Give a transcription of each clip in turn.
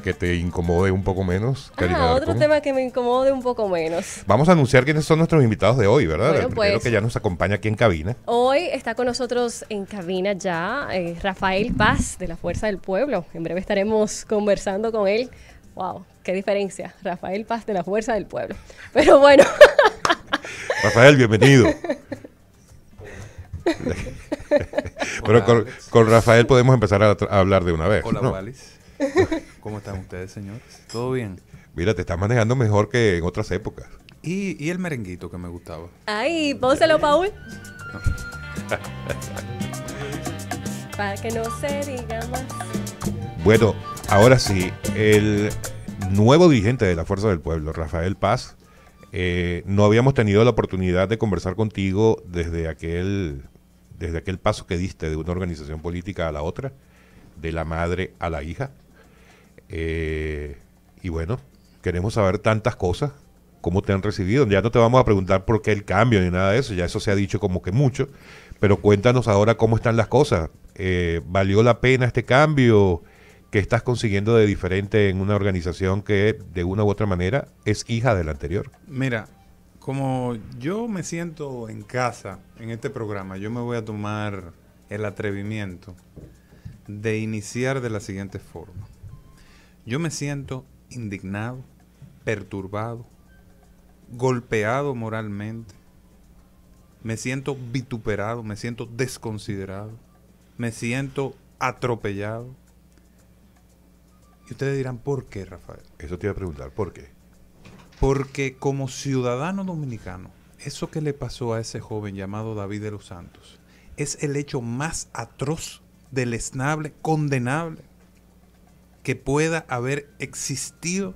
que te incomode un poco menos. ah, otro tema que me incomode un poco menos. Vamos a anunciar quiénes son nuestros invitados de hoy, ¿verdad? Creo pues, que ya nos acompaña aquí en cabina. Hoy está con nosotros en cabina ya eh, Rafael Paz de la Fuerza del Pueblo. En breve estaremos conversando con él. Wow, qué diferencia. Rafael Paz de la Fuerza del Pueblo. Pero bueno. Rafael, bienvenido. Pero con, Rafael podemos empezar a, hablar de una vez. Hola, ¿no? ¿Cómo están ustedes, señores? ¿Todo bien? Mira, te estás manejando mejor que en otras épocas. Y, el merenguito que me gustaba. Ay, pónselo, Paul. Para que no se diga más. Bueno, ahora sí, el nuevo dirigente de la Fuerza del Pueblo, Rafael Paz, eh, no habíamos tenido la oportunidad de conversar contigo desde aquel, desde aquel paso que diste de una organización política a la otra, de la madre a la hija. Eh, y bueno, queremos saber tantas cosas, cómo te han recibido. Ya no te vamos a preguntar por qué el cambio ni nada de eso, ya eso se ha dicho como que mucho, pero cuéntanos ahora cómo están las cosas. Eh, ¿Valió la pena este cambio? ¿Qué estás consiguiendo de diferente en una organización que de una u otra manera es hija de la anterior? Mira, como yo me siento en casa en este programa, yo me voy a tomar el atrevimiento de iniciar de la siguiente forma. Yo me siento indignado, perturbado, golpeado moralmente, me siento vituperado, me siento desconsiderado, me siento atropellado. Y ustedes dirán, ¿por qué, Rafael? Eso te iba a preguntar, ¿por qué? Porque como ciudadano dominicano, eso que le pasó a ese joven llamado David de los Santos es el hecho más atroz, deleznable, condenable que pueda haber existido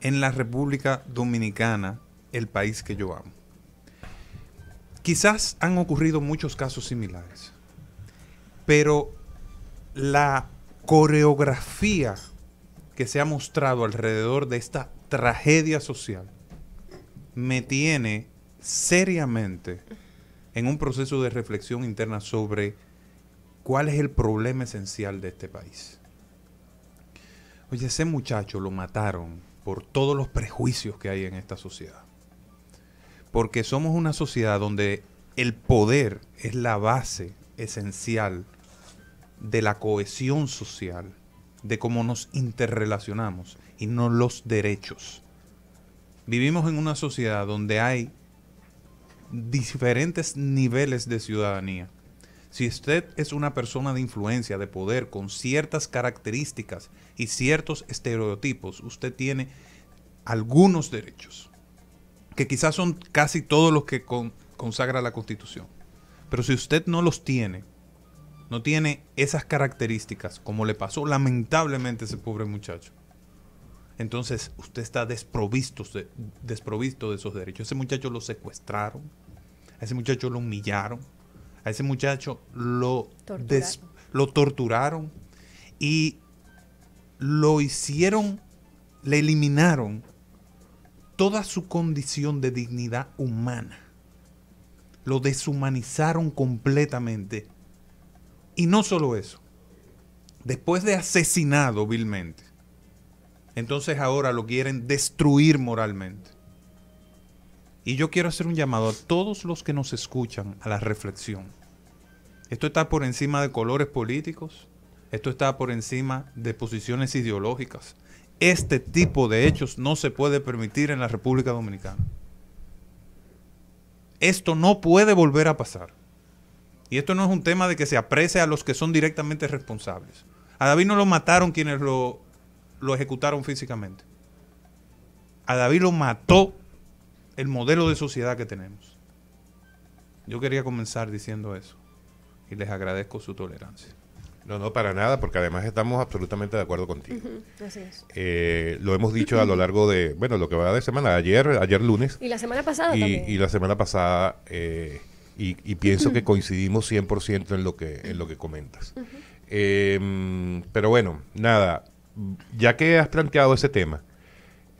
en la República Dominicana, el país que yo amo. Quizás han ocurrido muchos casos similares, pero la coreografía que se ha mostrado alrededor de esta tragedia social me tiene seriamente en un proceso de reflexión interna sobre cuál es el problema esencial de este país. Oye, ese muchacho lo mataron por todos los prejuicios que hay en esta sociedad. Porque somos una sociedad donde el poder es la base esencial de la cohesión social, de cómo nos interrelacionamos y no los derechos. Vivimos en una sociedad donde hay diferentes niveles de ciudadanía si usted es una persona de influencia, de poder, con ciertas características y ciertos estereotipos, usted tiene algunos derechos, que quizás son casi todos los que consagra la Constitución. Pero si usted no los tiene, no tiene esas características, como le pasó lamentablemente a ese pobre muchacho, entonces usted está desprovisto de, desprovisto de esos derechos. Ese muchacho lo secuestraron, a ese muchacho lo humillaron, a ese muchacho lo torturaron, lo torturaron y lo hicieron, le eliminaron toda su condición de dignidad humana. Lo deshumanizaron completamente. Y no solo eso, después de asesinado vilmente, entonces ahora lo quieren destruir moralmente. Y yo quiero hacer un llamado a todos los que nos escuchan a la reflexión. Esto está por encima de colores políticos, esto está por encima de posiciones ideológicas. Este tipo de hechos no se puede permitir en la República Dominicana. Esto no puede volver a pasar. Y esto no es un tema de que se aprecie a los que son directamente responsables. A David no lo mataron quienes lo, lo ejecutaron físicamente. A David lo mató el modelo de sociedad que tenemos. Yo quería comenzar diciendo eso y les agradezco su tolerancia. No, no, para nada, porque además estamos absolutamente de acuerdo contigo. Eh, lo hemos dicho a lo largo de, bueno, lo que va de semana, ayer, ayer lunes. Y la semana pasada y, la semana pasada, eh, y, pienso que coincidimos 100% en lo que, en lo que comentas. Em, pero bueno, nada, ya que has planteado ese tema,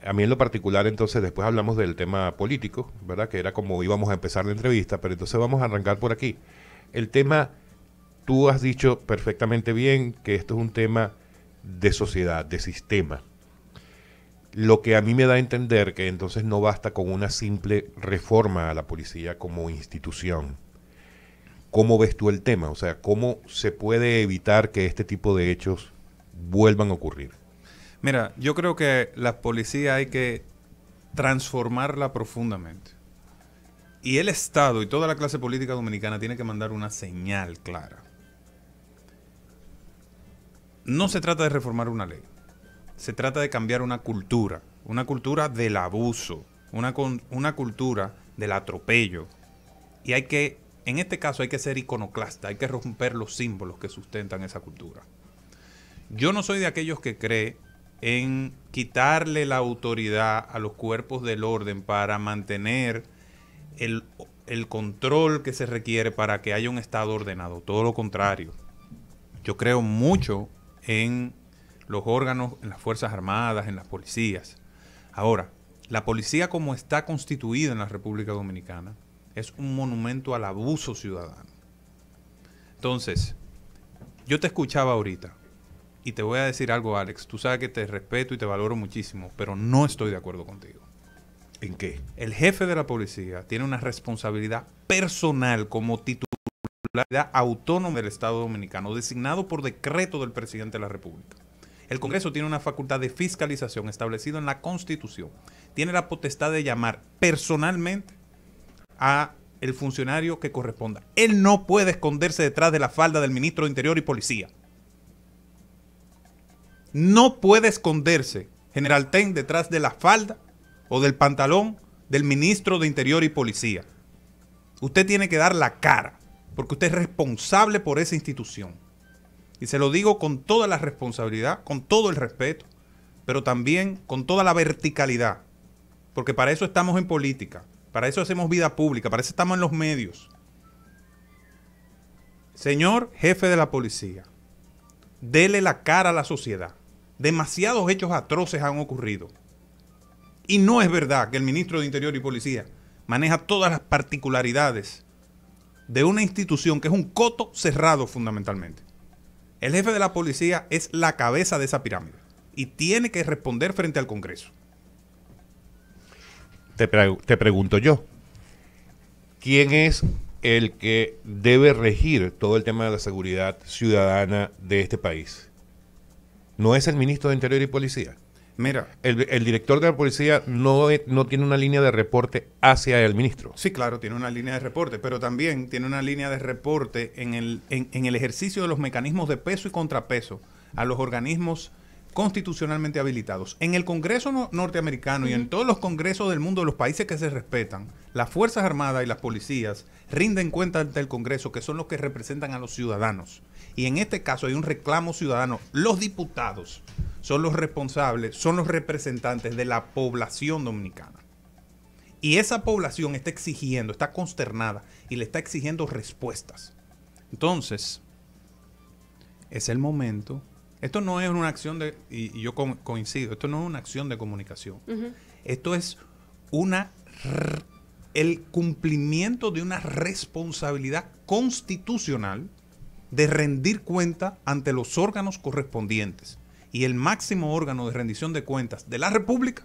a mí en lo particular, entonces, después hablamos del tema político, ¿verdad? Que era como íbamos a empezar la entrevista, pero entonces vamos a arrancar por aquí. El tema, tú has dicho perfectamente bien que esto es un tema de sociedad, de sistema. Lo que a mí me da a entender que entonces no basta con una simple reforma a la policía como institución. ¿Cómo ves tú el tema? O sea, ¿cómo se puede evitar que este tipo de hechos vuelvan a ocurrir? Mira, yo creo que la policía hay que transformarla profundamente. Y el Estado y toda la clase política dominicana tiene que mandar una señal clara. No se trata de reformar una ley, se trata de cambiar una cultura, una cultura del abuso, una, una cultura del atropello. Y hay que, en este caso hay que ser iconoclasta, hay que romper los símbolos que sustentan esa cultura. Yo no soy de aquellos que cree en quitarle la autoridad a los cuerpos del orden para mantener el, control que se requiere para que haya un Estado ordenado. Todo lo contrario. Yo creo mucho en los órganos, en las Fuerzas Armadas, en las policías. Ahora, la policía como está constituida en la República Dominicana es un monumento al abuso ciudadano. Entonces, yo te escuchaba ahorita y te voy a decir algo, Alex. Tú sabes que te respeto y te valoro muchísimo, pero no estoy de acuerdo contigo. ¿En qué? El jefe de la policía tiene una responsabilidad personal como titular autónoma del Estado Dominicano, designado por decreto del presidente de la República. El Congreso tiene una facultad de fiscalización establecida en la Constitución. Tiene la potestad de llamar personalmente a el funcionario que corresponda. Él no puede esconderse detrás de la falda del ministro de Interior y Policía no puede esconderse General Ten detrás de la falda o del pantalón del ministro de Interior y Policía. Usted tiene que dar la cara, porque usted es responsable por esa institución. Y se lo digo con toda la responsabilidad, con todo el respeto, pero también con toda la verticalidad, porque para eso estamos en política, para eso hacemos vida pública, para eso estamos en los medios. Señor jefe de la policía, dele la cara a la sociedad. Demasiados hechos atroces han ocurrido. Y no es verdad que el ministro de Interior y Policía maneja todas las particularidades de una institución que es un coto cerrado fundamentalmente. El jefe de la policía es la cabeza de esa pirámide y tiene que responder frente al Congreso. Te, pregunto yo, ¿quién es el que debe regir todo el tema de la seguridad ciudadana de este país? no es el ministro de Interior y Policía. Mira. El, director de la policía no, no tiene una línea de reporte hacia el ministro. Sí, claro, tiene una línea de reporte, pero también tiene una línea de reporte en el, en, el ejercicio de los mecanismos de peso y contrapeso a los organismos constitucionalmente habilitados. En el Congreso norteamericano y en todos los congresos del mundo de los países que se respetan, las Fuerzas Armadas y las policías rinden cuenta ante el Congreso que son los que representan a los ciudadanos y en este caso hay un reclamo ciudadano. Los diputados son los responsables, son los representantes de la población dominicana. Y esa población está exigiendo, está consternada y le está exigiendo respuestas. Entonces, es el momento. Esto no es una acción de, y, yo coincido, esto no es una acción de comunicación. Esto es una el cumplimiento de una responsabilidad constitucional de rendir cuenta ante los órganos correspondientes. Y el máximo órgano de rendición de cuentas de la República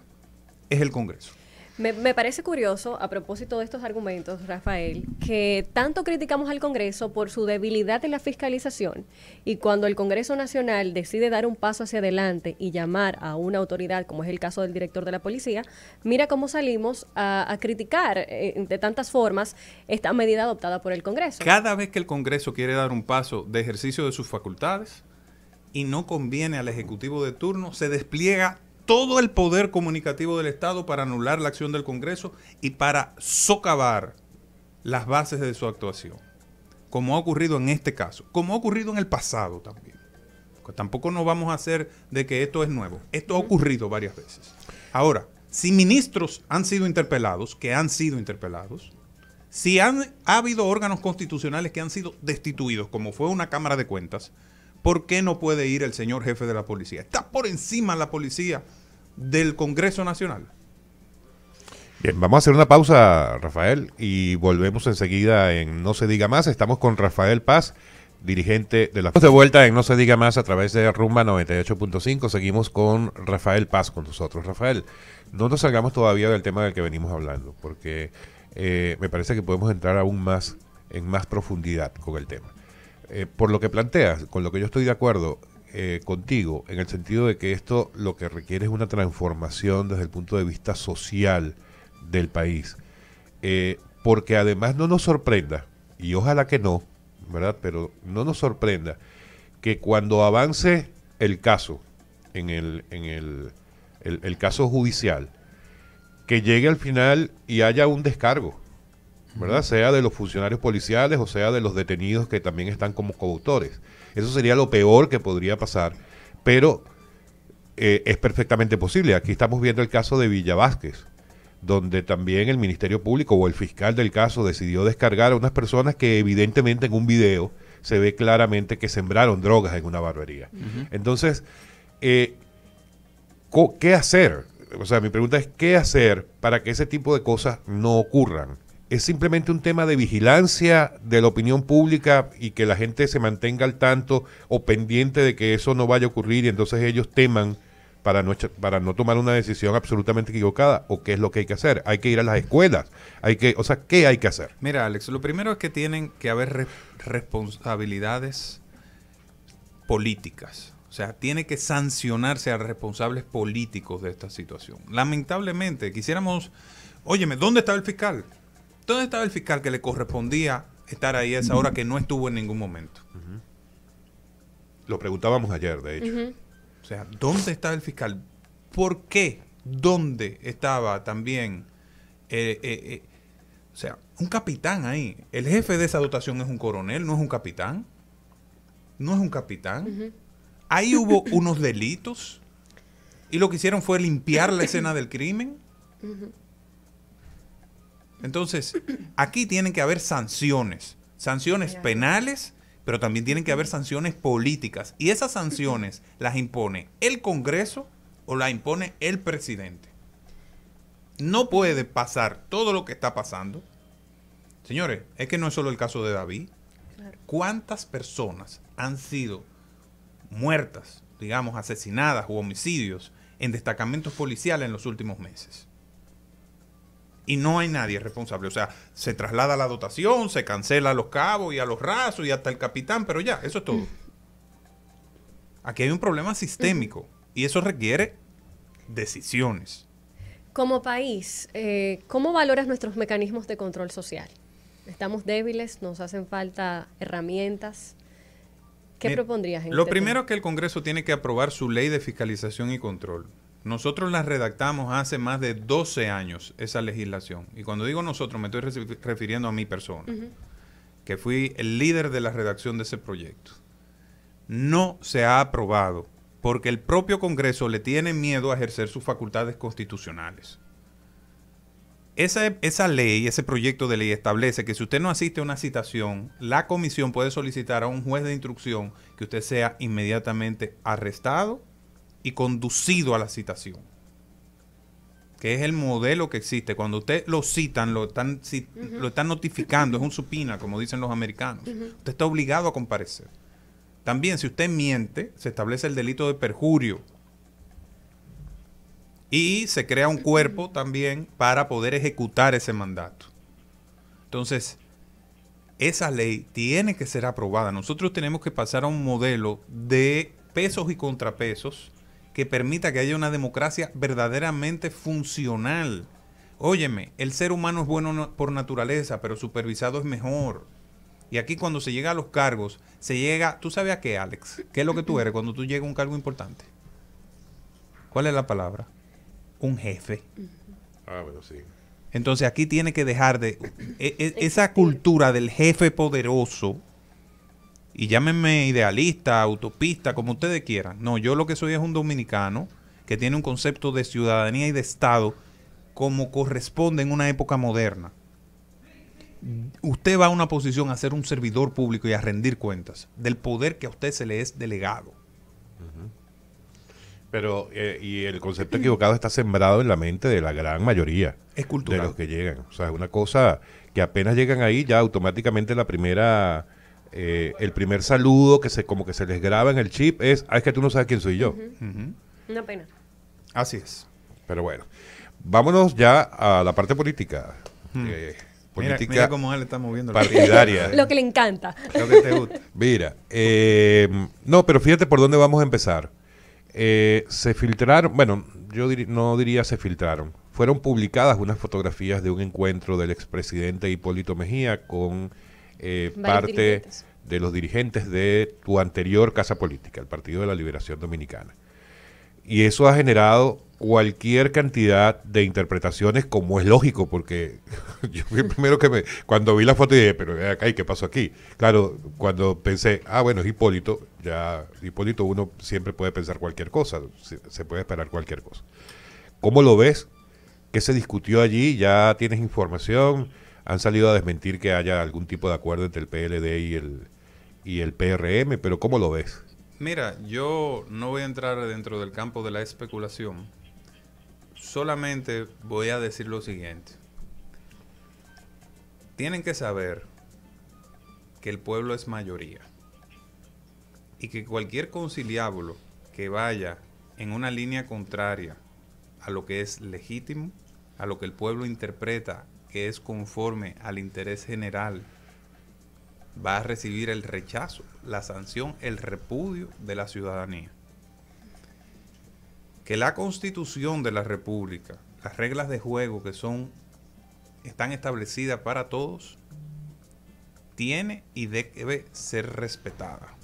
es el Congreso. Me, parece curioso, a propósito de estos argumentos, Rafael, que tanto criticamos al Congreso por su debilidad en la fiscalización y cuando el Congreso Nacional decide dar un paso hacia adelante y llamar a una autoridad, como es el caso del director de la policía, mira cómo salimos a, criticar eh, de tantas formas esta medida adoptada por el Congreso. Cada vez que el Congreso quiere dar un paso de ejercicio de sus facultades, y no conviene al Ejecutivo de turno, se despliega todo el poder comunicativo del Estado para anular la acción del Congreso y para socavar las bases de su actuación, como ha ocurrido en este caso, como ha ocurrido en el pasado también. tampoco nos vamos a hacer de que esto es nuevo, esto ha ocurrido varias veces. Ahora, si ministros han sido interpelados, que han sido interpelados, si han, ha habido órganos constitucionales que han sido destituidos, como fue una Cámara de Cuentas, ¿por qué no puede ir el señor jefe de la policía? Está por encima la policía del Congreso Nacional. Bien, vamos a hacer una pausa, Rafael, y volvemos enseguida en No se diga más. Estamos con Rafael Paz, dirigente de la... De vuelta en No se diga más a través de Rumba 98.5. Seguimos con Rafael Paz con nosotros. Rafael, no nos salgamos todavía del tema del que venimos hablando, porque eh, me parece que podemos entrar aún más en más profundidad con el tema. Eh, por lo que planteas, con lo que yo estoy de acuerdo, eh, contigo, en el sentido de que esto lo que requiere es una transformación desde el punto de vista social del país. Eh, porque además no nos sorprenda, y ojalá que no, ¿verdad? Pero no nos sorprenda que cuando avance el caso, en el, en el, el caso judicial, que llegue al final y haya un descargo, ¿verdad? Sea de los funcionarios policiales o sea de los detenidos que también están como coautores. Eso sería lo peor que podría pasar, pero eh, es perfectamente posible. Aquí estamos viendo el caso de Villa Vázquez, donde también el Ministerio Público o el fiscal del caso decidió descargar a unas personas que evidentemente en un video se ve claramente que sembraron drogas en una barbería. Entonces, eh, ¿qué hacer? O sea, mi pregunta es, ¿qué hacer para que ese tipo de cosas no ocurran? es simplemente un tema de vigilancia de la opinión pública y que la gente se mantenga al tanto o pendiente de que eso no vaya a ocurrir y entonces ellos teman para no, para no tomar una decisión absolutamente equivocada o qué es lo que hay que hacer. Hay que ir a las escuelas, hay que, o sea, ¿qué hay que hacer? Mira, Alex, lo primero es que tienen que haber responsabilidades políticas. O sea, tiene que sancionarse a responsables políticos de esta situación. Lamentablemente, quisiéramos, óyeme, ¿dónde está el fiscal? ¿Dónde estaba el fiscal que le correspondía estar ahí a esa hora que no estuvo en ningún momento? Lo preguntábamos ayer, de hecho. O sea, ¿dónde estaba el fiscal? ¿Por qué? ¿Dónde estaba también? Eh, eh, eh? o sea, un capitán ahí. El jefe de esa dotación es un coronel, no es un capitán. No es un capitán. Ahí hubo unos delitos y lo que hicieron fue limpiar la escena del crimen. Entonces, aquí tienen que haber sanciones, sanciones penales, pero también tienen que haber sanciones políticas. Y esas sanciones las impone el Congreso o las impone el presidente. No puede pasar todo lo que está pasando. Señores, es que no es solo el caso de David. ¿Cuántas personas han sido muertas, digamos, asesinadas o homicidios en destacamentos policiales en los últimos meses? y no hay nadie responsable. O sea, se traslada la dotación, se cancela a los cabos y a los rasos y hasta el capitán, pero ya, eso es todo. Aquí hay un problema sistémico y eso requiere decisiones. Como país, eh, ¿cómo valoras nuestros mecanismos de control social? Estamos débiles, nos hacen falta herramientas. ¿Qué propondrías? En lo este primero es que el Congreso tiene que aprobar su ley de fiscalización y control. Nosotros la redactamos hace más de 12 años, esa legislación. Y cuando digo nosotros, me estoy refiriendo a mi persona, que fui el líder de la redacción de ese proyecto. No se ha aprobado porque el propio Congreso le tiene miedo a ejercer sus facultades constitucionales. esa, ley, ese proyecto de ley establece que si usted no asiste a una citación, la comisión puede solicitar a un juez de instrucción que usted sea inmediatamente arrestado y conducido a la citación. Que es el modelo que existe. Cuando usted lo citan, lo están, lo están notificando, es un supina, como dicen los americanos. Usted está obligado a comparecer. También, si usted miente, se establece el delito de perjurio. Y se crea un cuerpo también para poder ejecutar ese mandato. Entonces, esa ley tiene que ser aprobada. Nosotros tenemos que pasar a un modelo de pesos y contrapesos que permita que haya una democracia verdaderamente funcional. Óyeme, el ser humano es bueno por naturaleza, pero supervisado es mejor. Y aquí cuando se llega a los cargos, se llega, ¿tú sabes a qué, Alex? ¿Qué es lo que tú eres cuando tú llegas a un cargo importante? ¿Cuál es la palabra? Un jefe. Ah, bueno, sí. Entonces aquí tiene que dejar de... E, e, esa cultura del jefe poderoso y llámenme idealista, autopista, como ustedes quieran. No, yo lo que soy es un dominicano que tiene un concepto de ciudadanía y de Estado como corresponde en una época moderna. Usted va a una posición a ser un servidor público y a rendir cuentas del poder que a usted se le es delegado. Pero, eh, y el concepto equivocado está sembrado en la mente de la gran mayoría es de los que llegan. O sea, es una cosa que apenas llegan ahí, ya automáticamente la primera eh, el primer saludo que se como que se les graba en el chip es, ah, es que tú no sabes quién soy yo. Una pena. Así es. Pero bueno, vámonos ya a la parte política. Hmm. Eh, política moviendo partidaria. Lo que le encanta. Mira, em, no, pero fíjate por dónde vamos a empezar. Eh, se filtraron, bueno, yo no diría se filtraron. Fueron publicadas unas fotografías de un encuentro del expresidente Hipólito Mejía con eh, parte de los dirigentes de tu anterior casa política, el Partido de la Liberación Dominicana. Y eso ha generado cualquier cantidad de interpretaciones como es lógico, porque yo fui el primero que me, cuando vi la foto dije, pero acá, qué pasó aquí? Claro, cuando pensé, ah, bueno, es Hipólito, ya Hipólito uno siempre puede pensar cualquier cosa, se, se puede esperar cualquier cosa. ¿Cómo lo ves? ¿Qué se discutió allí? ¿Ya tienes información? han salido a desmentir que haya algún tipo de acuerdo entre el PLD y el, y el PRM, pero ¿cómo lo ves? Mira, yo no voy a entrar dentro del campo de la especulación, solamente voy a decir lo siguiente. Tienen que saber que el pueblo es mayoría y que cualquier conciliábulo que vaya en una línea contraria a lo que es legítimo, a lo que el pueblo interpreta que es conforme al interés general va a recibir el rechazo, la sanción, el repudio de la ciudadanía. Que la constitución de la República, las reglas de juego que son, están establecidas para todos, tiene y debe ser respetada.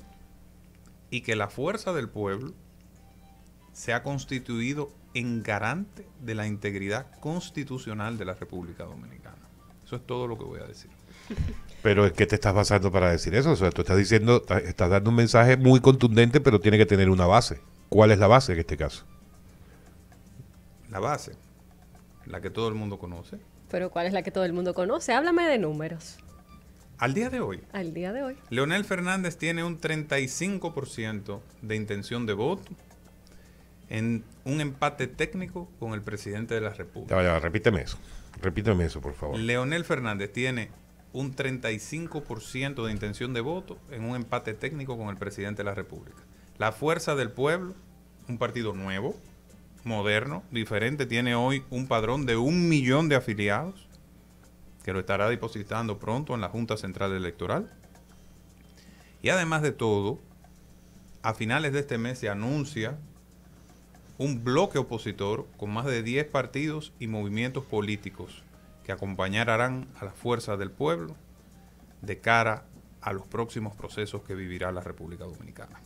Y que la fuerza del pueblo se ha constituido en garante de la integridad constitucional de la República Dominicana. Eso es todo lo que voy a decir. Pero es que te estás basando para decir eso. O sea, tú estás diciendo, estás dando un mensaje muy contundente, pero tiene que tener una base. ¿Cuál es la base en este caso? La base, la que todo el mundo conoce. Pero ¿cuál es la que todo el mundo conoce? Háblame de números. Al día de hoy. Al día de hoy. Leonel Fernández tiene un 35% de intención de voto en un empate técnico con el presidente de la República. Ya, repíteme eso. Repíteme eso, por favor. Leonel Fernández tiene un 35% de intención de voto en un empate técnico con el presidente de la República. La Fuerza del Pueblo, un partido nuevo, moderno, diferente, tiene hoy un padrón de un millón de afiliados, que lo estará depositando pronto en la Junta Central Electoral. Y además de todo, a finales de este mes se anuncia un bloque opositor con más de 10 partidos y movimientos políticos que acompañarán a las fuerzas del pueblo de cara a los próximos procesos que vivirá la República Dominicana.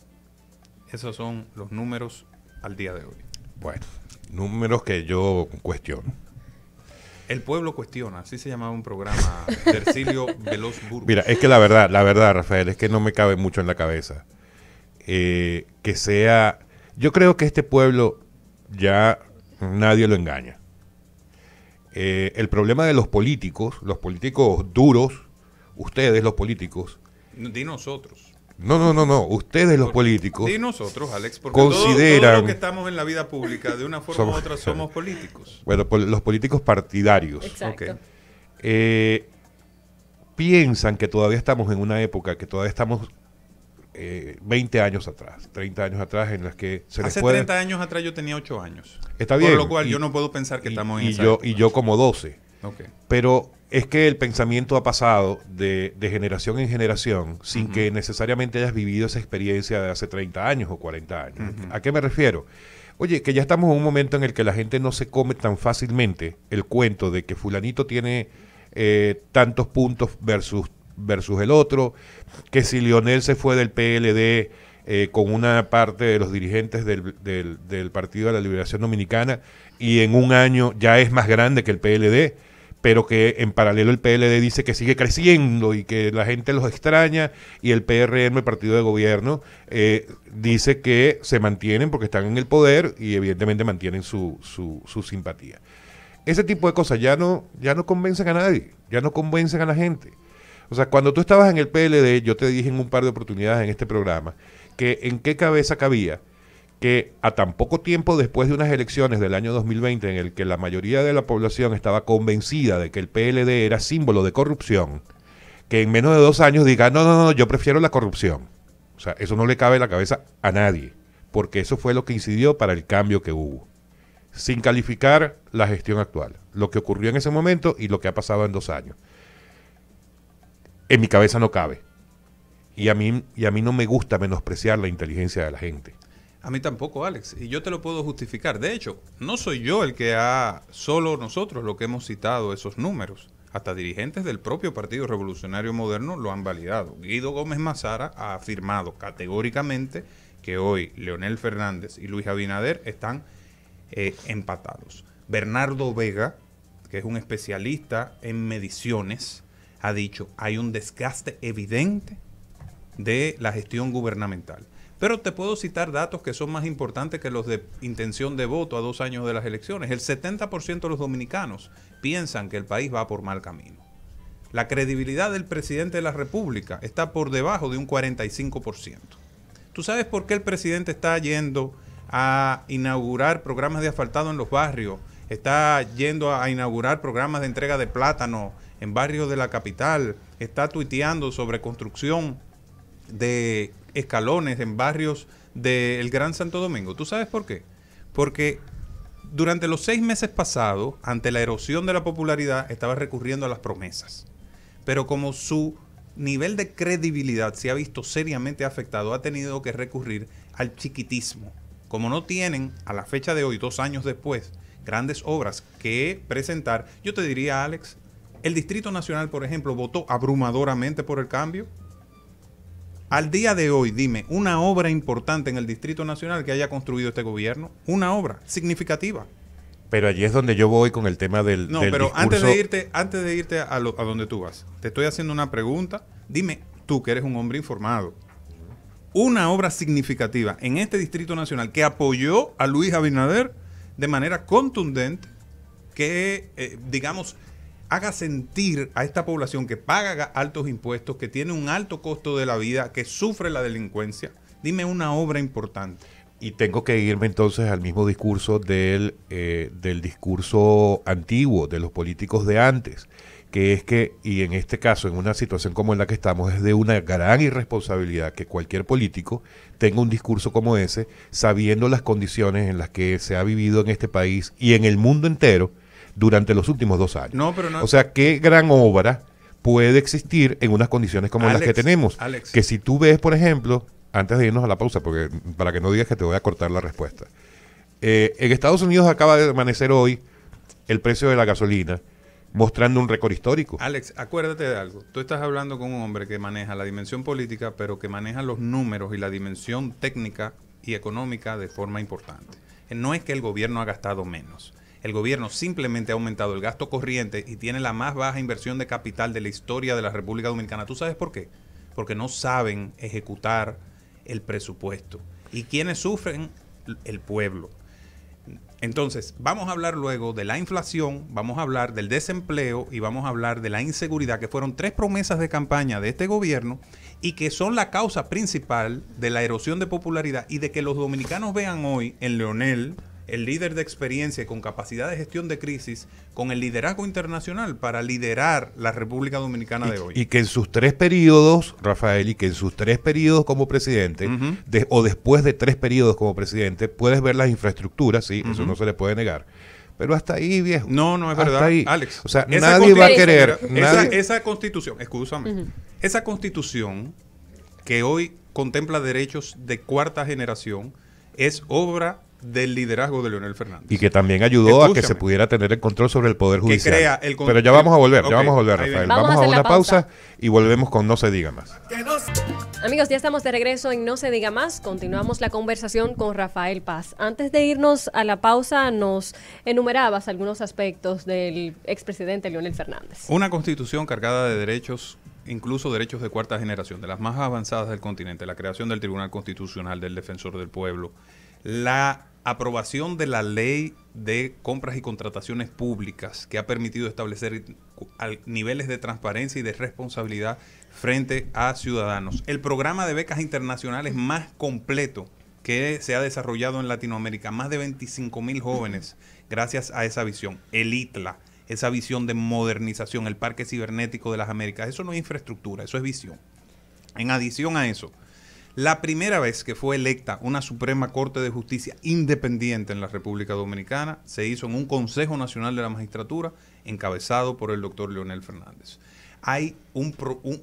Esos son los números al día de hoy. Bueno, números que yo cuestiono. El pueblo cuestiona, así se llamaba un programa Tercilio Veloz Burgos. Mira, es que la verdad, la verdad, Rafael, es que no me cabe mucho en la cabeza eh, que sea yo creo que este pueblo ya nadie lo engaña. Eh, el problema de los políticos, los políticos duros, ustedes los políticos. De nosotros. No, no, no, no. Ustedes los políticos. Di nosotros, Alex, porque consideran, que estamos en la vida pública, de una forma u otra, somos políticos. Bueno, los políticos partidarios. Exacto. Eh, piensan que todavía estamos en una época, que todavía estamos eh, 20 años atrás, 30 años atrás, en las que se Hace les 30 años atrás yo tenía 8 años. Está bien. Por lo cual yo no puedo pensar que estamos en y yo Y yo como 12. Pero es que el pensamiento ha pasado de, generación en generación sin que necesariamente hayas vivido esa experiencia de hace 30 años o 40 años. ¿A qué me refiero? Oye, que ya estamos en un momento en el que la gente no se come tan fácilmente el cuento de que fulanito tiene eh, tantos puntos versus versus el otro, que si Lionel se fue del PLD eh, con una parte de los dirigentes del, Partido de la Liberación Dominicana y en un año ya es más grande que el PLD, pero que en paralelo el PLD dice que sigue creciendo y que la gente los extraña y el PRM, el Partido de Gobierno, eh, dice que se mantienen porque están en el poder y evidentemente mantienen su, su, su simpatía. Ese tipo de cosas ya no, ya no convencen a nadie, ya no convencen a la gente. O sea, cuando tú estabas en el PLD, yo te dije en un par de oportunidades en este programa que en qué cabeza cabía que a tan poco tiempo después de unas elecciones del año 2020 en el que la mayoría de la población estaba convencida de que el PLD era símbolo de corrupción, que en menos de dos años diga, no, no, no, yo prefiero la corrupción. O sea, eso no le cabe la cabeza a nadie, porque eso fue lo que incidió para el cambio que hubo, sin calificar la gestión actual, lo que ocurrió en ese momento y lo que ha pasado en dos años en mi cabeza no cabe. Y a mí, y a mí no me gusta menospreciar la inteligencia de la gente. A mí tampoco, Alex. Y yo te lo puedo justificar. De hecho, no soy yo el que ha, solo nosotros lo que hemos citado esos números. Hasta dirigentes del propio Partido Revolucionario Moderno lo han validado. Guido Gómez Mazara ha afirmado categóricamente que hoy Leonel Fernández y Luis Abinader están eh, empatados. Bernardo Vega, que es un especialista en mediciones, ha dicho, hay un desgaste evidente de la gestión gubernamental. Pero te puedo citar datos que son más importantes que los de intención de voto a dos años de las elecciones. El 70% de los dominicanos piensan que el país va por mal camino. La credibilidad del presidente de la República está por debajo de un 45%. ¿Tú sabes por qué el presidente está yendo a inaugurar programas de asfaltado en los barrios? Está yendo a inaugurar programas de entrega de plátano en barrios de la capital, está tuiteando sobre construcción de escalones en barrios del Gran Santo Domingo. ¿Tú sabes por qué? Porque durante los seis meses pasados, ante la erosión de la popularidad, estaba recurriendo a las promesas. Pero como su nivel de credibilidad se ha visto seriamente afectado, ha tenido que recurrir al chiquitismo. Como no tienen, a la fecha de hoy, dos años después, grandes obras que presentar, yo te diría, Alex, el Distrito Nacional, por ejemplo, votó abrumadoramente por el cambio. Al día de hoy, dime, una obra importante en el Distrito Nacional que haya construido este gobierno, una obra significativa. Pero allí es donde yo voy con el tema del... No, pero antes de irte, antes de irte a, donde tú vas, te estoy haciendo una pregunta. Dime, tú que eres un hombre informado, una obra significativa en este Distrito Nacional que apoyó a Luis Abinader de manera contundente, que, eh, digamos, haga sentir a esta población que paga altos impuestos, que tiene un alto costo de la vida, que sufre la delincuencia, dime una obra importante. Y tengo que irme entonces al mismo discurso del, eh, del discurso antiguo, de los políticos de antes, que es que, y en este caso, en una situación como en la que estamos, es de una gran irresponsabilidad que cualquier político tenga un discurso como ese, sabiendo las condiciones en las que se ha vivido en este país y en el mundo entero, durante los últimos dos años. O sea, qué gran obra puede existir en unas condiciones como las que tenemos. Alex. Que si tú ves, por ejemplo, antes de irnos a la pausa, porque para que no digas que te voy a cortar la respuesta. Eh, en Estados Unidos acaba de amanecer hoy el precio de la gasolina, mostrando un récord histórico. Alex, acuérdate de algo. Tú estás hablando con un hombre que maneja la dimensión política, pero que maneja los números y la dimensión técnica y económica de forma importante. Eh, no es que el gobierno ha gastado menos el gobierno simplemente ha aumentado el gasto corriente y tiene la más baja inversión de capital de la historia de la República Dominicana. ¿Tú sabes por qué? Porque no saben ejecutar el presupuesto. ¿Y quiénes sufren? El pueblo. Entonces, vamos a hablar luego de la inflación, vamos a hablar del desempleo y vamos a hablar de la inseguridad, que fueron tres promesas de campaña de este gobierno y que son la causa principal de la erosión de popularidad y de que los dominicanos vean hoy en Leonel, el líder de experiencia y con capacidad de gestión de crisis, con el liderazgo internacional para liderar la República Dominicana de hoy. Y que en sus tres periodos, Rafael, y que en sus tres periodos como presidente, o después de tres periodos como presidente, puedes ver las infraestructuras, sí, eso no se le puede negar. Pero hasta ahí, viejo. No, no es verdad. Alex. O sea, nadie va a querer. Esa, constitución, escúchame, esa constitución que hoy contempla derechos de cuarta generación es obra del liderazgo de Leonel Fernández. Y que también ayudó a que se pudiera tener el control sobre el Poder Judicial. Pero ya vamos a volver, ya vamos a volver, Rafael. Vamos, a, una pausa. pausa. y volvemos con No se diga más. Amigos, ya estamos de regreso en No se diga más. Continuamos la conversación con Rafael Paz. Antes de irnos a la pausa, nos enumerabas algunos aspectos del expresidente Leonel Fernández. Una constitución cargada de derechos incluso derechos de cuarta generación, de las más avanzadas del continente, la creación del Tribunal Constitucional, del Defensor del Pueblo, la aprobación de la ley de compras y contrataciones públicas que ha permitido establecer niveles de transparencia y de responsabilidad frente a ciudadanos. El programa de becas internacionales más completo que se ha desarrollado en Latinoamérica, más de 25 mil jóvenes, gracias a esa visión, el ITLA, esa visión de modernización, el Parque Cibernético de las Américas, eso no es infraestructura, eso es visión. En adición a eso, la primera vez que fue electa una Suprema Corte de Justicia independiente en la República Dominicana se hizo en un Consejo Nacional de la Magistratura encabezado por el doctor Leonel Fernández. Hay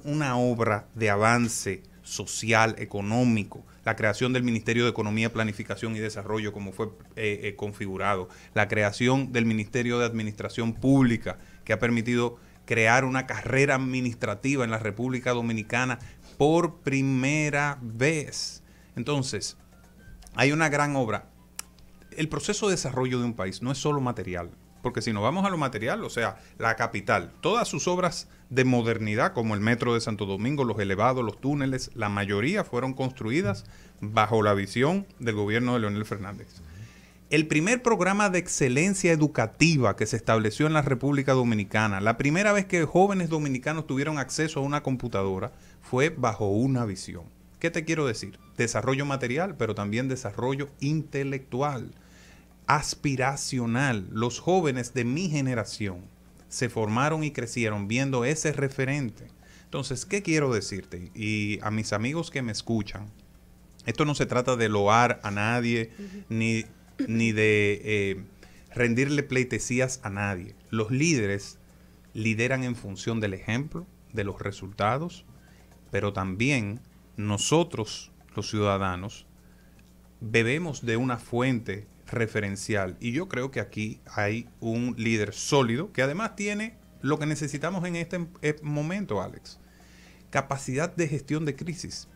una obra de avance social, económico, la creación del Ministerio de Economía, Planificación y Desarrollo, como fue eh, eh, configurado, la creación del Ministerio de Administración Pública, que ha permitido crear una carrera administrativa en la República Dominicana por primera vez. Entonces, hay una gran obra. El proceso de desarrollo de un país no es solo material, porque si nos vamos a lo material, o sea, la capital, todas sus obras de modernidad, como el metro de Santo Domingo, los elevados, los túneles, la mayoría fueron construidas bajo la visión del gobierno de Leonel Fernández el primer programa de excelencia educativa que se estableció en la República Dominicana, la primera vez que jóvenes dominicanos tuvieron acceso a una computadora, fue bajo una visión. ¿Qué te quiero decir? Desarrollo material, pero también desarrollo intelectual, aspiracional. Los jóvenes de mi generación se formaron y crecieron viendo ese referente. Entonces, ¿qué quiero decirte? Y a mis amigos que me escuchan, esto no se trata de loar a nadie, ni ni de eh, rendirle pleitesías a nadie. Los líderes lideran en función del ejemplo, de los resultados, pero también nosotros, los ciudadanos, bebemos de una fuente referencial. Y yo creo que aquí hay un líder sólido que además tiene lo que necesitamos en este eh, momento, Alex. Capacidad de gestión de crisis.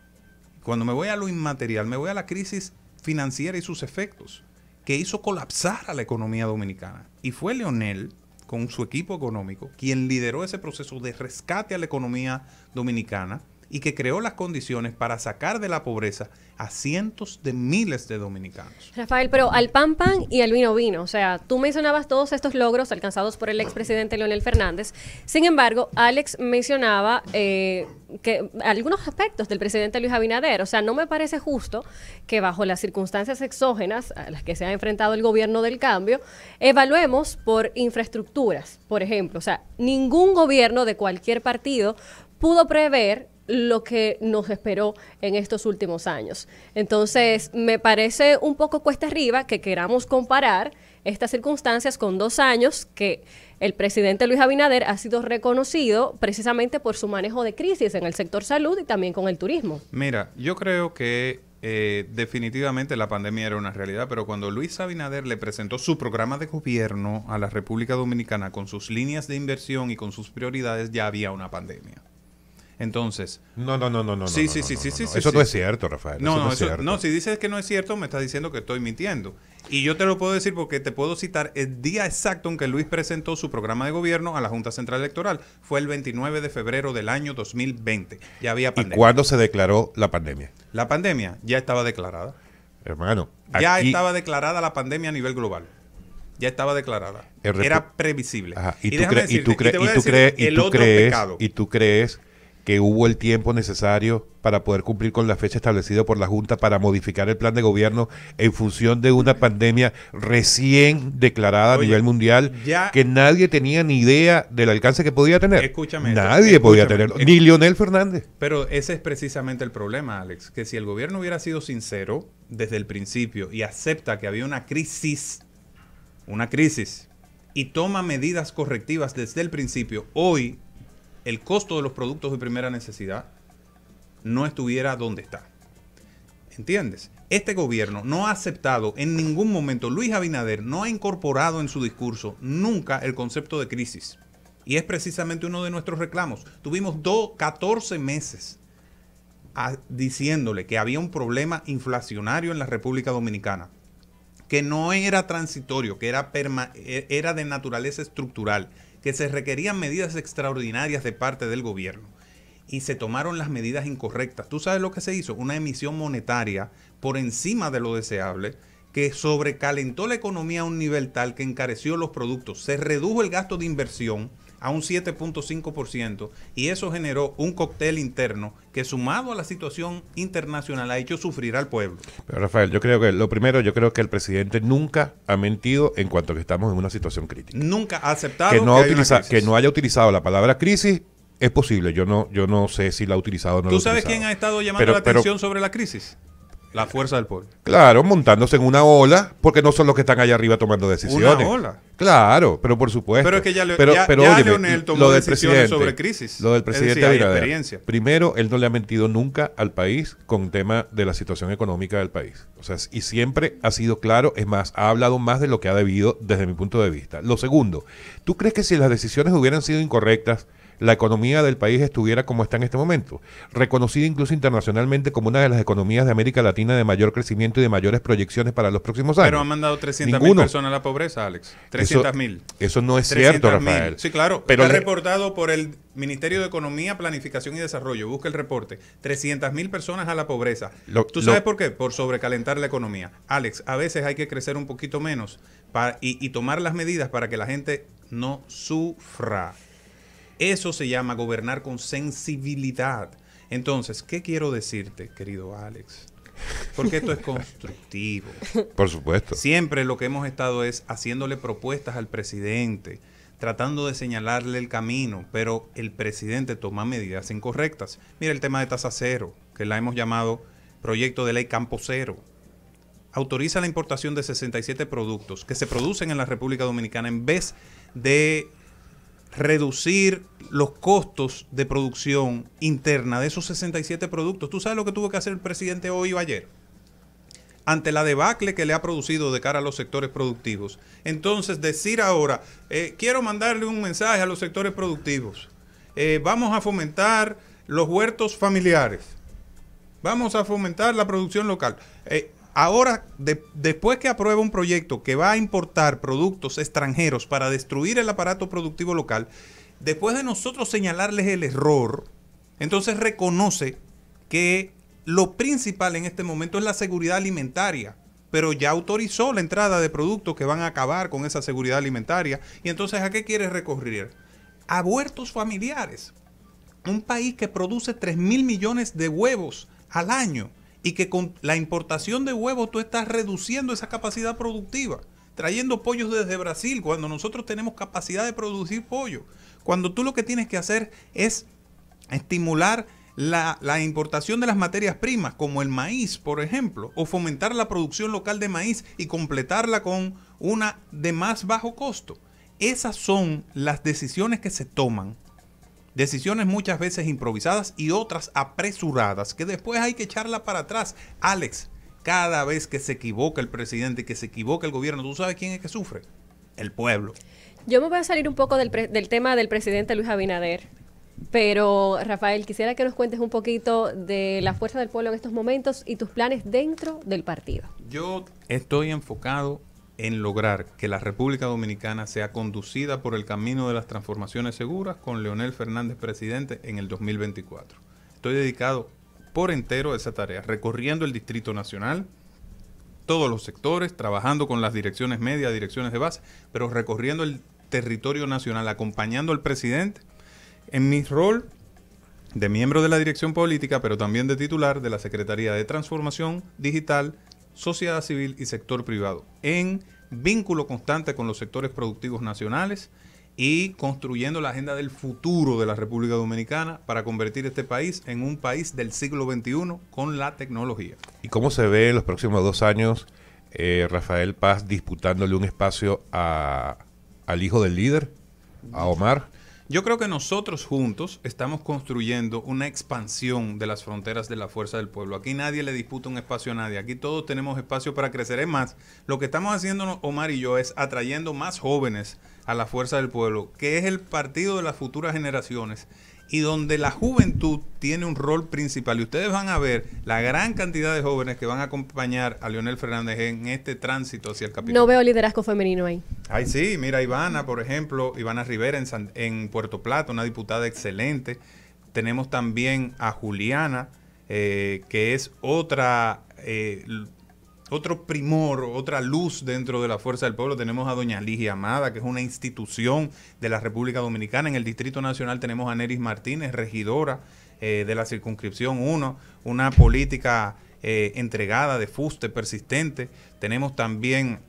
Cuando me voy a lo inmaterial, me voy a la crisis financiera y sus efectos que hizo colapsar a la economía dominicana. Y fue Leonel, con su equipo económico, quien lideró ese proceso de rescate a la economía dominicana y que creó las condiciones para sacar de la pobreza a cientos de miles de dominicanos. Rafael, pero al pan pan y al vino vino, o sea, tú mencionabas todos estos logros alcanzados por el expresidente Leonel Fernández, sin embargo, Alex mencionaba eh, que algunos aspectos del presidente Luis Abinader, o sea, no me parece justo que bajo las circunstancias exógenas a las que se ha enfrentado el gobierno del cambio, evaluemos por infraestructuras, por ejemplo, o sea, ningún gobierno de cualquier partido pudo prever lo que nos esperó en estos últimos años. Entonces, me parece un poco cuesta arriba que queramos comparar estas circunstancias con dos años que el presidente Luis Abinader ha sido reconocido precisamente por su manejo de crisis en el sector salud y también con el turismo. Mira, yo creo que eh, definitivamente la pandemia era una realidad, pero cuando Luis Abinader le presentó su programa de gobierno a la República Dominicana con sus líneas de inversión y con sus prioridades, ya había una pandemia. Entonces. No, no, no, no, no. Sí, sí, sí, sí, sí, Eso no es cierto, Rafael. No, no, es cierto. no, si dices que no es cierto, me estás diciendo que estoy mintiendo. Y yo te lo puedo decir porque te puedo citar el día exacto en que Luis presentó su programa de gobierno a la Junta Central Electoral. Fue el 29 de febrero del año 2020. Ya había pandemia. ¿Y cuándo se declaró la pandemia? La pandemia ya estaba declarada. Hermano. Ya estaba declarada la pandemia a nivel global ya estaba declarada. Era previsible. Ajá. ¿Y, tú crees ¿Y, tú y, tú crees, y tú crees, y tú crees que hubo el tiempo necesario para poder cumplir con la fecha establecida por la Junta para modificar el plan de gobierno en función de una pandemia recién declarada a nivel mundial que nadie tenía ni idea del alcance que podía tener. Escúchame. Nadie podía tenerlo, ni Lionel Fernández. Pero ese es precisamente el problema, Alex, que si el gobierno hubiera sido sincero desde el principio y acepta que había una crisis, una crisis, y toma medidas correctivas desde el principio, hoy el costo de los productos de primera necesidad no estuviera donde está. ¿Entiendes? Este gobierno no ha aceptado en ningún momento, Luis Abinader no ha incorporado en su discurso nunca el concepto de crisis. Y es precisamente uno de nuestros reclamos. Tuvimos do, 14 meses diciéndole que había un problema inflacionario en la República Dominicana, que no era transitorio, que era, e, era de naturaleza estructural que se requerían medidas extraordinarias de parte del gobierno y se tomaron las medidas incorrectas. ¿Tú sabes lo que se hizo? Una emisión monetaria por encima de lo deseable que sobrecalentó la economía a un nivel tal que encareció los productos, se redujo el gasto de inversión a un 7.5% y eso generó un cóctel interno que sumado a la situación internacional ha hecho sufrir al pueblo. Rafael, yo creo que lo primero, yo creo que el presidente nunca ha mentido en cuanto que estamos en una situación crítica. Nunca ha aceptado que no, no haya utilizado la palabra crisis es posible, yo no, yo no sé si la ha utilizado o no. ¿Tú sabes quién ha estado llamando la atención sobre la crisis? La fuerza del pueblo. Claro, montándose en una ola, porque no son los que están allá arriba tomando decisiones. Una ola. Claro, pero por supuesto. Pero es que ya, le, tomó lo decisiones sobre crisis. Lo del presidente de Primero, él no le ha mentido nunca al país con tema de la situación económica del país. O sea, y siempre ha sido claro, es más, ha hablado más de lo que ha debido desde mi punto de vista. Lo segundo, ¿tú crees que si las decisiones hubieran sido incorrectas, la economía del país estuviera como está en este momento, reconocida incluso internacionalmente como una de las economías de América Latina de mayor crecimiento y de mayores proyecciones para los próximos años. Pero han mandado 300.000 personas a la pobreza, Alex. 300.000. Eso, no es cierto, Rafael. Sí, claro. Pero está reportado por el Ministerio de Economía, Planificación y Desarrollo. Busca el reporte. 300.000 personas a la pobreza. ¿Tú sabes por qué? Por sobrecalentar la economía. Alex, a veces hay que crecer un poquito menos y tomar las medidas para que la gente no sufra. Eso se llama gobernar con sensibilidad. Entonces, ¿qué quiero decirte, querido Alex? Porque esto es constructivo. Por supuesto. Siempre lo que hemos estado es haciéndole propuestas al presidente, tratando de señalarle el camino, pero el presidente toma medidas incorrectas. Mira el tema de tasa cero, que la hemos llamado proyecto de ley campo cero. Autoriza la importación de 67 productos que se producen en la República Dominicana en vez de reducir los costos de producción interna de esos 67 productos. ¿Tú sabes lo que tuvo que hacer el presidente hoy o ayer? Ante la debacle que le ha producido de cara a los sectores productivos. Entonces, decir ahora, eh, quiero mandarle un mensaje a los sectores productivos. Eh, vamos a fomentar los huertos familiares. Vamos a fomentar la producción local. Eh, ahora, después que aprueba un proyecto que va a importar productos extranjeros para destruir el aparato productivo local, después de nosotros señalarles el error, entonces reconoce que lo principal en este momento es la seguridad alimentaria, pero ya autorizó la entrada de productos que van a acabar con esa seguridad alimentaria. Y entonces, ¿a qué quiere recurrir? A huertos familiares. Un país que produce 3 mil millones de huevos al año y que con la importación de huevos tú estás reduciendo esa capacidad productiva, trayendo pollos desde Brasil, cuando nosotros tenemos capacidad de producir pollo. Cuando tú lo que tienes que hacer es estimular la, la, importación de las materias primas, como el maíz, por ejemplo, o fomentar la producción local de maíz y completarla con una de más bajo costo. Esas son las decisiones que se toman Decisiones muchas veces improvisadas y otras apresuradas que después hay que echarla para atrás. Alex, cada vez que se equivoca el presidente, que se equivoca el gobierno, ¿tú sabes quién es que sufre? El pueblo. Yo me voy a salir un poco del, del tema del presidente Luis Abinader. Pero, Rafael, quisiera que nos cuentes un poquito de la fuerza del pueblo en estos momentos y tus planes dentro del partido. Yo estoy enfocado en lograr que la República Dominicana sea conducida por el camino de las transformaciones seguras con Leonel Fernández presidente en el 2024. Estoy dedicado por entero a esa tarea, recorriendo el Distrito Nacional, todos los sectores, trabajando con las direcciones medias, direcciones de base, pero recorriendo el territorio nacional, acompañando al presidente en mi rol de miembro de la dirección política, pero también de titular de la Secretaría de Transformación Digital, sociedad civil y sector privado, en vínculo constante con los sectores productivos nacionales y construyendo la agenda del futuro de la República Dominicana para convertir este país en un país del siglo XXI con la tecnología. ¿Y cómo se ve en los próximos dos años eh, Rafael Paz disputándole un espacio al hijo del líder, a Omar? Yo creo que nosotros juntos estamos construyendo una expansión de las fronteras de la fuerza del pueblo. Aquí nadie le disputa un espacio a nadie. Aquí todos tenemos espacio para crecer. Es más, lo que estamos haciendo Omar y yo es atrayendo más jóvenes a la fuerza del pueblo, que es el partido de las futuras generaciones y donde la juventud tiene un rol principal. Y ustedes van a ver la gran cantidad de jóvenes que van a acompañar a Leonel Fernández en este tránsito hacia el capital No veo liderazgo femenino ahí. Ay, sí, mira, Ivana, por ejemplo, Ivana Rivera en, en Puerto Plata, una diputada excelente. Tenemos también a Juliana, eh, que es otra eh, otro primor, otra luz dentro de la Fuerza del Pueblo. Tenemos a doña Ligia Amada, que es una institución de la República Dominicana. En el Distrito Nacional tenemos a Neris Martínez, regidora eh, de la circunscripción 1, una política eh, entregada de fuste persistente. Tenemos también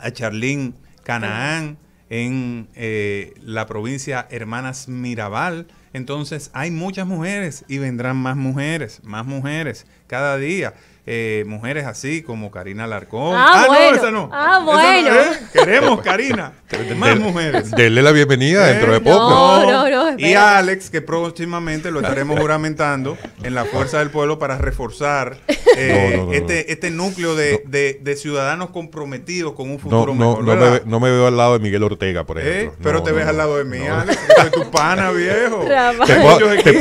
a Charlín Canaán en eh, la provincia Hermanas Mirabal. Entonces hay muchas mujeres y vendrán más mujeres, más mujeres cada día. Eh, mujeres así como Karina Larcón. Ah, ah, no, esa no. Ah, bueno. ¿eh? Queremos, Karina. Más mujeres. Denle la bienvenida ¿Eh? dentro de poco. No, no, y a Alex, que próximamente lo estaremos juramentando en la Fuerza del Pueblo para reforzar este, este, núcleo de, ciudadanos comprometidos con un futuro mejor. no, me, veo al lado de Miguel Ortega, por ejemplo. pero te ves al lado de mí, Alex. de tu pana, viejo.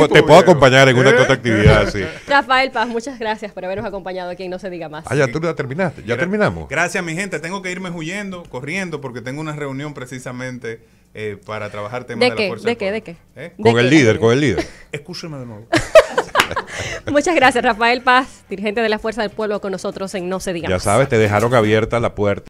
Te puedo, acompañar en una de actividad, Rafael Paz, muchas gracias por habernos acompañado acompañado no se diga más. Ah, ya tú terminaste, ya terminamos. Gracias, mi gente. Tengo que irme huyendo, corriendo, porque tengo una reunión precisamente eh, para trabajar temas de, la fuerza. ¿De qué? ¿De qué? ¿Eh? Con, el qué? Líder, con el líder, con el líder. Escúcheme de nuevo. Muchas gracias, Rafael Paz, dirigente de la Fuerza del Pueblo, con nosotros en No Se Diga. Ya sabes, te dejaron abierta la puerta.